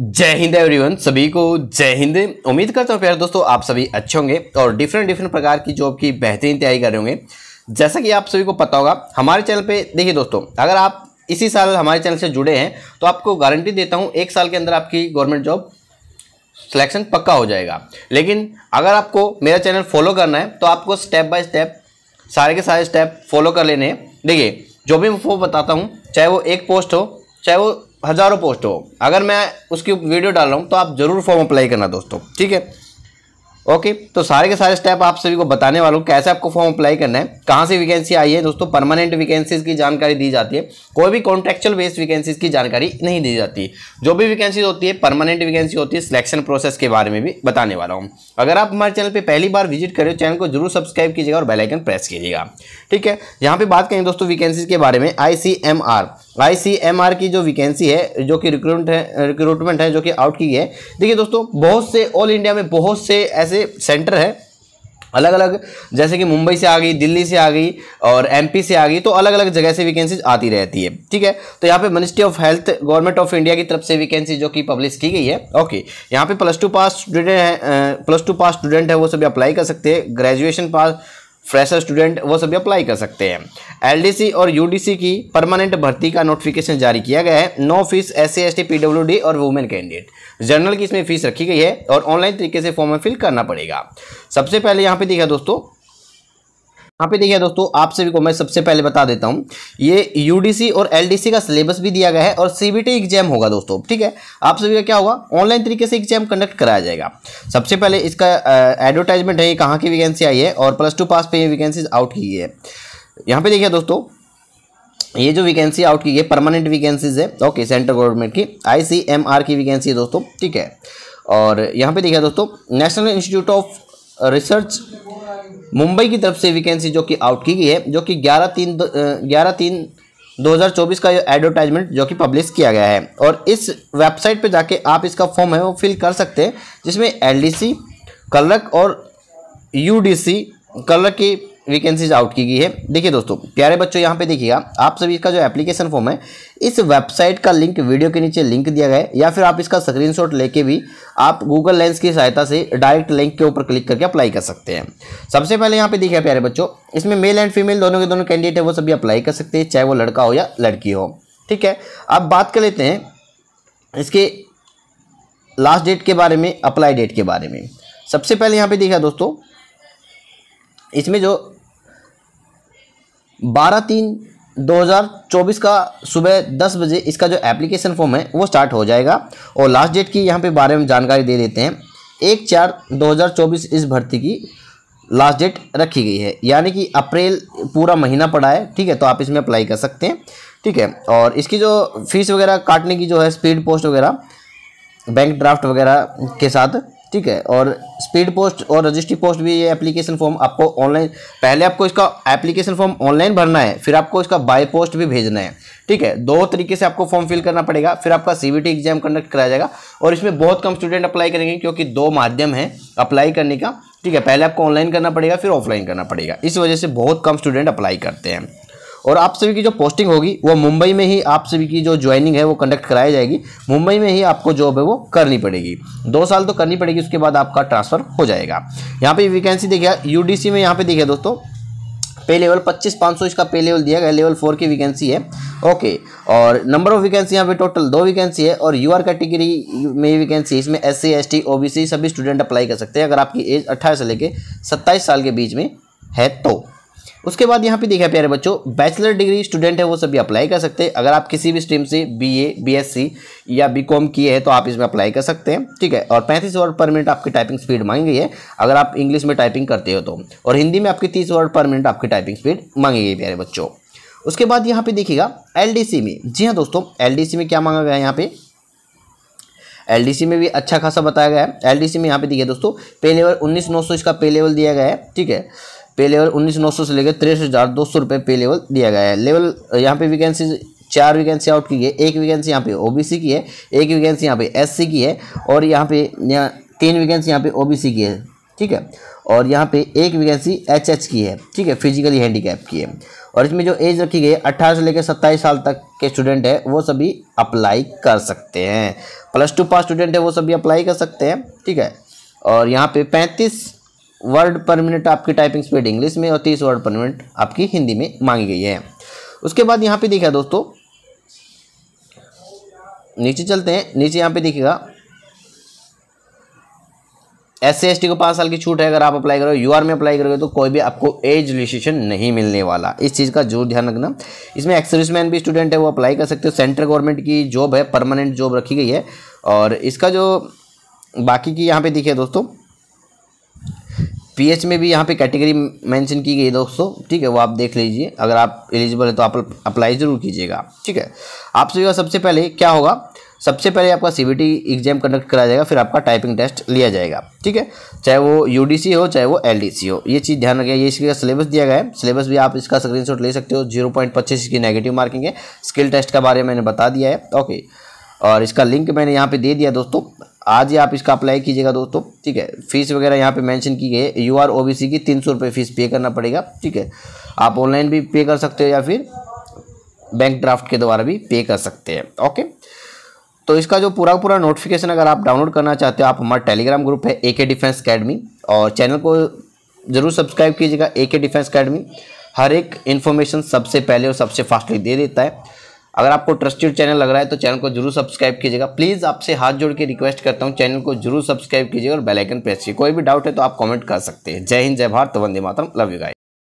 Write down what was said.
जय हिंद एवरीवन सभी को जय हिंद उम्मीद करता हूँ प्यार दोस्तों आप सभी अच्छे होंगे और डिफरेंट डिफरेंट प्रकार की जॉब की बेहतरीन तैयारी कर रहे होंगे जैसा कि आप सभी को पता होगा हमारे चैनल पे देखिए दोस्तों अगर आप इसी साल हमारे चैनल से जुड़े हैं तो आपको गारंटी देता हूँ एक साल के अंदर आपकी गवर्नमेंट जॉब सिलेक्शन पक्का हो जाएगा लेकिन अगर आपको मेरा चैनल फॉलो करना है तो आपको स्टेप बाय स्टेप सारे के सारे स्टेप फॉलो कर लेने हैं देखिए जो भी मैं बताता हूँ चाहे वो एक पोस्ट हो चाहे वो हज़ारों पोस्ट हो अगर मैं उसकी वीडियो डाल रहा हूँ तो आप ज़रूर फॉर्म अप्लाई करना दोस्तों ठीक है ओके तो सारे के सारे स्टेप आप सभी को बताने वाला हूँ कैसे आपको फॉर्म अप्लाई करना है कहाँ से वैकेंसी आई है दोस्तों परमानेंट वैकेंसीज की जानकारी दी जाती है कोई भी कॉन्ट्रेक्चुअल बेस्ड वैकेंसीज की जानकारी नहीं दी जाती जो भी वैकेंसीज होती है परमानेंट वैकेंसी होती है सिलेक्शन प्रोसेस के बारे में भी बताने वाला हूँ अगर आप हमारे चैनल पर पहली बार विजिट करें चैनल को जरूर सब्सक्राइब कीजिएगा और बेलाइकन प्रेस कीजिएगा ठीक है यहाँ पर बात करें दोस्तों वैकेंसीज के बारे में आई सी की जो वैकेंसी है जो कि रिक्रूटमेंट है रिक्रूटमेंट है जो कि आउट की है देखिए दोस्तों बहुत से ऑल इंडिया में बहुत से ऐसे ऐसे सेंटर है अलग अलग जैसे कि मुंबई से आ गई दिल्ली से आ गई और एमपी से आ गई तो अलग अलग जगह से वैकेंसीज आती रहती है ठीक है तो यहाँ पे ministry of health government of India की तरफ से वैकेंसी जो कि पब्लिश की गई है ओके यहाँ पे प्लस टू पास स्टूडेंट है प्लस टू पास स्टूडेंट है वो सभी अप्लाई कर सकते हैं ग्रेजुएशन पास फ्रेशर स्टूडेंट वो सभी अप्लाई कर सकते हैं एलडीसी और यूडीसी की परमानेंट भर्ती का नोटिफिकेशन जारी किया गया है no fees S C S T PWD और वुमेन कैंडिडेट जनरल की इसमें फीस रखी गई है और ऑनलाइन तरीके से फॉर्म फिल करना पड़ेगा सबसे पहले यहाँ पे देखा दोस्तों यहाँ पे देखिए दोस्तों आप सभी को मैं सबसे पहले बता देता हूँ ये यूडीसी और एलडीसी का सिलेबस भी दिया गया है और सीबीटी एग्जाम होगा दोस्तों ठीक है आप सभी का क्या होगा ऑनलाइन तरीके से एग्जाम कंडक्ट कराया जाएगा सबसे पहले इसका एडवर्टाइजमेंट है ये कहाँ की वैकेंसी आई है और प्लस टू पास पे ये वैकेंसीज आउट की है यहाँ पे देखिए दोस्तों ये जो वैकेंसी आउट की है परमानेंट वैकेंसीज है ओके सेंट्रल गवर्नमेंट की आई की वैकेंसी है दोस्तों ठीक है और यहाँ पे देखिए दोस्तों national institute of research Mumbai की तरफ से वैकेंसी जो कि आउट की गई है जो कि ग्यारह तीन ग्यारह तीन 2024 का एडवर्टाइजमेंट जो कि पब्लिश किया गया है और इस वेबसाइट पे जाके आप इसका फॉर्म है वो फिल कर सकते हैं जिसमें एलडीसी कलरक और यूडीसी कलरक की वैकेंसीज आउट की गई है देखिए दोस्तों प्यारे बच्चों यहाँ पे देखिएगा आप सभी इसका जो एप्लीकेशन फॉर्म है इस वेबसाइट का लिंक वीडियो के नीचे लिंक दिया गया है या फिर आप इसका स्क्रीनशॉट लेके भी आप गूगल लेंस की सहायता से डायरेक्ट लिंक के ऊपर क्लिक करके अप्लाई कर सकते हैं सबसे पहले यहाँ पे देखिए प्यारे बच्चों इसमें मेल एंड फीमेल दोनों के दोनों कैंडिडेट है वो सभी अप्लाई कर सकते हैं चाहे वो लड़का हो या लड़की हो ठीक है अब बात कर लेते हैं इसके लास्ट डेट के बारे में अप्लाई डेट के बारे में सबसे पहले यहाँ पे देखा दोस्तों इसमें जो बारह तीन 2024 का सुबह 10 बजे इसका जो एप्लीकेशन फॉर्म है वो स्टार्ट हो जाएगा और लास्ट डेट की यहाँ पे बारे में जानकारी दे देते हैं एक चार 2024 इस भर्ती की लास्ट डेट रखी गई है यानी कि अप्रैल पूरा महीना पड़ा है ठीक है तो आप इसमें अप्लाई कर सकते हैं ठीक है और इसकी जो फीस वगैरह काटने की जो है स्पीड पोस्ट वगैरह बैंक ड्राफ्ट वगैरह के साथ ठीक है और स्पीड पोस्ट और रजिस्ट्री पोस्ट भी ये एप्लीकेशन फॉर्म आपको ऑनलाइन पहले आपको इसका एप्लीकेशन फॉर्म ऑनलाइन भरना है फिर आपको इसका बाय पोस्ट भी भेजना है ठीक है दो तरीके से आपको फॉर्म फिल करना पड़ेगा फिर आपका सीबीटी एग्जाम कंडक्ट कराया जाएगा और इसमें बहुत कम स्टूडेंट अप्लाई करेंगे क्योंकि दो माध्यम है अप्लाई करने का ठीक है पहले आपको ऑनलाइन करना पड़ेगा फिर ऑफलाइन करना पड़ेगा इस वजह से बहुत कम स्टूडेंट अप्लाई करते हैं और आप सभी की जो पोस्टिंग होगी वो मुंबई में ही आप सभी की जो ज्वाइनिंग है वो कंडक्ट कराई जाएगी मुंबई में ही आपको जॉब है वो करनी पड़ेगी दो साल तो करनी पड़ेगी उसके बाद आपका ट्रांसफर हो जाएगा यहाँ पे वैकेंसी देखिए यू में यहाँ पे देखिए दोस्तों पे लेवल पच्चीस पाँच सौ इसका पे लेवल दिया गया लेवल फोर की वैकेंसी है ओके और नंबर ऑफ वैकेंसी यहाँ पे टोटल दो वैकेंसी है और यूआर कैटेगरी में वैकेंसी इसमें एस सी एस टी सभी स्टूडेंट अप्लाई कर सकते हैं अगर आपकी एज अट्ठारह से लेकर सत्ताईस साल के बीच में है तो उसके बाद यहाँ पे देखा प्यारे बच्चों बैचलर डिग्री स्टूडेंट है वो सभी अप्लाई कर सकते हैं अगर आप किसी भी स्ट्रीम से बीए बीएससी या बीकॉम किए हैं तो आप इसमें अप्लाई कर सकते हैं ठीक है और पैंतीस वर्ड पर मिनट आपकी टाइपिंग स्पीड मांगी गई है अगर आप इंग्लिश में टाइपिंग करते हो तो और हिंदी में आपकी तीस वर्ड पर मिनट आपकी टाइपिंग स्पीड मांगी गई प्यारे बच्चों उसके बाद यहाँ पे देखिएगा सी में जी हाँ दोस्तों सी में क्या मांगा गया है यहाँ पे सी में भी अच्छा खासा बताया गया है सी में यहाँ पे देखिए दोस्तों पे लेवल उन्नीस नौ सौ इसका पे लेवल दिया गया है ठीक है पे लेवल उन्नीस नौ सौ से लेकर तिरसठ हज़ार दो सौ रुपये पे लेवल दिया गया है लेवल यहाँ पे वैकेंसी चार वैकेंसी आउट की है एक वैकेंसी यहाँ पे ओबीसी की है एक वैकेंसी यहाँ पे एससी की है और यहाँ पे यहाँ तीन वैकेंसी यहाँ पे ओबीसी की है ठीक है और यहाँ पे एक वैकेंसी एच एच की है ठीक है फिजिकली हैंडीकैप की है और इसमें जो एज रखी गई है अट्ठारह से लेकर सत्ताईस साल तक के स्टूडेंट है वो सभी अप्लाई कर सकते हैं प्लस टू पास स्टूडेंट है वो सभी अप्लाई कर सकते हैं ठीक है और यहाँ पे पैंतीस वर्ड पर मिनट आपकी टाइपिंग स्पीड इंग्लिश में और तीस वर्ड पर मिनट आपकी हिंदी में मांगी गई है उसके बाद यहाँ पे देखा दोस्तों नीचे चलते हैं नीचे यहाँ पे देखिएगा एस सी एस टी को पाँच साल की छूट है अगर आप अप्लाई करोगे यू आर में अप्लाई करोगे तो कोई भी आपको एज रजिस्ट्रेशन नहीं मिलने वाला इस चीज़ का जरूर ध्यान रखना इसमें एक्सर्विसमैन मैन भी स्टूडेंट है वो अप्लाई कर सकते हो सेंट्रल गवर्नमेंट की जॉब है परमानेंट जॉब रखी गई है और इसका जो बाकी की यहाँ पे दिखे दोस्तों पीएच में भी यहाँ पे कैटेगरी मेंशन की गई है दोस्तों ठीक है वो आप देख लीजिए अगर आप एलिजिबल है तो आप अप्लाई ज़रूर कीजिएगा ठीक है आप सभी का सबसे पहले क्या होगा सबसे पहले आपका सी एग्जाम कंडक्ट कराया जाएगा फिर आपका टाइपिंग टेस्ट लिया जाएगा ठीक है चाहे वो यू हो चाहे वो एल हो ये चीज़ ध्यान रखें ये इसका सिलेबस दिया गया है सिलेबस भी आप इसका स्क्रीन ले सकते हो जीरो पॉइंट पच्चीस की नेगेटिव मार्किंग है स्किल टेस्ट के बारे में मैंने बता दिया है ओके और इसका लिंक मैंने यहाँ पे दे दिया दोस्तों आज ही आप इसका अप्लाई कीजिएगा दोस्तों ठीक है फीस वगैरह यहाँ पे मेंशन की गई है U R O B C की तीन सौ रुपये फीस पे करना पड़ेगा ठीक है आप ऑनलाइन भी पे कर सकते हो या फिर बैंक ड्राफ्ट के द्वारा भी पे कर सकते हैं ओके तो इसका जो पूरा पूरा नोटिफिकेशन अगर आप डाउनलोड करना चाहते हो आप हमारा टेलीग्राम ग्रुप है ए के डिफेंस अकेडमी और चैनल को ज़रूर सब्सक्राइब कीजिएगा ए के डिफेंस अकेडमी हर एक इन्फॉर्मेशन सबसे पहले और सबसे फास्टली दे देता है अगर आपको ट्रस्टेड चैनल लग रहा है तो चैनल को जरूर सब्सक्राइब कीजिएगा प्लीज़ आपसे हाथ जोड़ के रिक्वेस्ट करता हूँ चैनल को जरूर सब्सक्राइब कीजिए और बेलाइकन प्रेस कीजिए कोई भी डाउट है तो आप कॉमेंट कर सकते हैं जय हिंद जय भारत वंदे मातरम लव यू गाय